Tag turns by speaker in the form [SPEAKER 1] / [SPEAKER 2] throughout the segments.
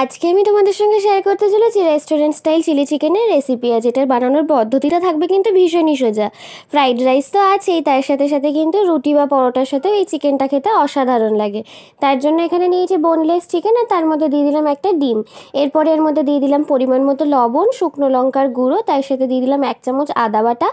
[SPEAKER 1] আজকে আমি তোমাদের সঙ্গে শেয়ার করতে চলেছি রেস্টুরেন্ট স্টাইল চিলি চিকেনের রেসিপি আছে এটার বানানোর পদ্ধতিটা থাকবে কিন্তু ভীষণই সোজা ফ্রাইড রাইস তো আছেই তার সাথে সাথে কিন্তু রুটি বা পরোটার সাথে এই চিকেনটা খেতে অসাধারণ লাগে তার জন্য এখানে নিয়েছি বোনলেস চিকেন আর তার মধ্যে দিয়ে দিলাম একটা ডিম এরপরে এর মধ্যে দিয়ে দিলাম পরিমাণ মতো লবণ শুকনো লঙ্কার গুঁড়ো তার সাথে দিয়ে দিলাম এক চামচ আদা বাটা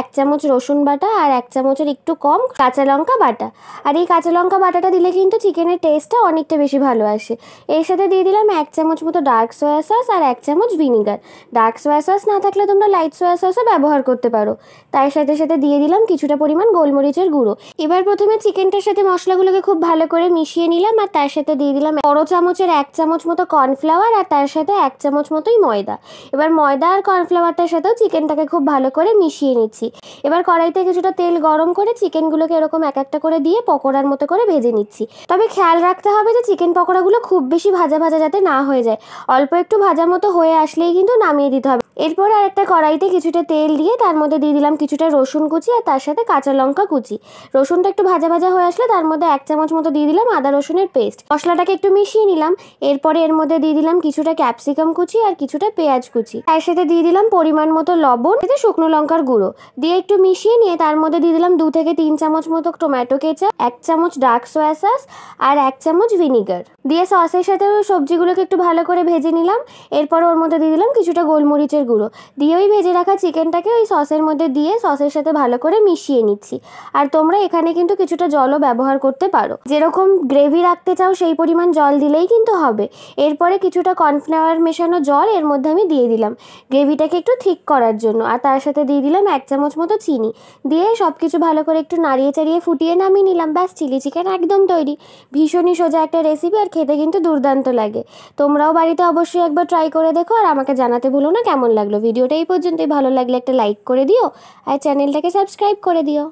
[SPEAKER 1] এক চামচ রসুন বাটা আর এক চামচের একটু কম কাঁচা লঙ্কা বাটা আর এই কাঁচা লঙ্কা বাটাটা দিলে কিন্তু চিকেনের টেস্টটা অনেকটা বেশি ভালো আসে এর সাথে দিয়ে দিলাম এক চামচ মতো ডার্ক সয়া সস আর এক চামচ ভিনিগার ডার্ক সয়া সস না থাকলে তোমরা লাইট সয়া সসও ব্যবহার করতে পারো তার সাথে সাথে দিয়ে দিলাম কিছুটা পরিমাণ গোলমরিচের গুঁড়ো এবার প্রথমে চিকেনটার সাথে মশলাগুলোকে খুব ভালো করে মিশিয়ে নিলাম আর তার সাথে দিয়ে দিলাম বড় চামচের এক চামচ মতো কর্নফ্লাওয়ার আর তার সাথে এক চামচ মতোই ময়দা এবার ময়দা আর কর্নফ্লাওয়ারটার সাথেও চিকেনটাকে খুব ভালো করে মিশিয়ে নিচ্ছি এবার কড়াইতে কিছুটা তেল গরম করে চিকেনগুলোকে এরকম এক একটা করে দিয়ে পকোড়ার মতো করে ভেজে নিচ্ছি তবে খেয়াল রাখতে হবে যে চিকেন পকোড়াগুলো খুব বেশি ভাজা ভাজা যাতে না না হয়ে যায় অল্প একটু ভাজা মতো হয়ে আসলেই কিন্তু নামিয়ে দিতে হবে এরপর আর একটা কড়াইতে কিছুটা তেল দিয়ে তার মধ্যে দিয়ে দিলাম কিছুটা রসুন কুচি আর তার সাথে কাঁচা লঙ্কা কুচি রসুনটা একটু ভাজা ভাজা হয়ে আসলে তার মধ্যে এক চামচ মতো দিয়ে দিলাম আদা রসুনের পেস্ট মশলাটাকে একটু মিশিয়ে নিলাম এরপরে এর মধ্যে দিয়ে দিলাম কিছুটা ক্যাপসিকাম কুচি আর কিছুটা পেঁয়াজ কুচি তার সাথে দিয়ে দিলাম পরিমাণ মতো লবণ এতে শুকনো লঙ্কার গুঁড়ো দিয়ে একটু মিশিয়ে নিয়ে তার মধ্যে দিয়ে দিলাম দু থেকে তিন চামচ মতো টমেটো কেচা এক চামচ ডার্ক সয়া সস আর এক চামচ ভিনিগার দিয়ে সসের সাথে সবজিগুলোকে একটু ভালো করে ভেজে নিলাম এরপর ওর মধ্যে দিয়ে দিলাম কিছুটা গোলমরিচের গুঁড়ো দিয়ে ওই ভেজে রাখা চিকেনটাকে ওই সসের মধ্যে দিয়ে সসের সাথে ভালো করে মিশিয়ে নিচ্ছি আর তোমরা এখানে কিন্তু কিছুটা জলও ব্যবহার করতে পারো যেরকম গ্রেভি রাখতে চাও সেই পরিমাণ জল দিলেই কিন্তু হবে এরপরে কিছুটা কর্নফ্লাওয়ার মেশানো জল এর মধ্যে আমি দিয়ে দিলাম গ্রেভিটাকে একটু ঠিক করার জন্য আর তার সাথে দিয়ে দিলাম এক চামচ মতো চিনি দিয়ে সব কিছু ভালো করে একটু নাড়িয়ে চাড়িয়ে ফুটিয়ে নামিয়ে নিলাম ব্যাস চিলি চিকেন একদম তৈরি ভীষণই সোজা একটা রেসিপি আর খেতে কিন্তু দুর্দান্ত লাগে তোমরাও বাড়িতে অবশ্যই একবার ট্রাই করে দেখো আর আমাকে জানাতে ভুলো না কেমন লাগলো ভিডিওটা এই পর্যন্তই ভালো লাগলে একটা লাইক করে দিও আর চ্যানেলটাকে সাবস্ক্রাইব করে দিও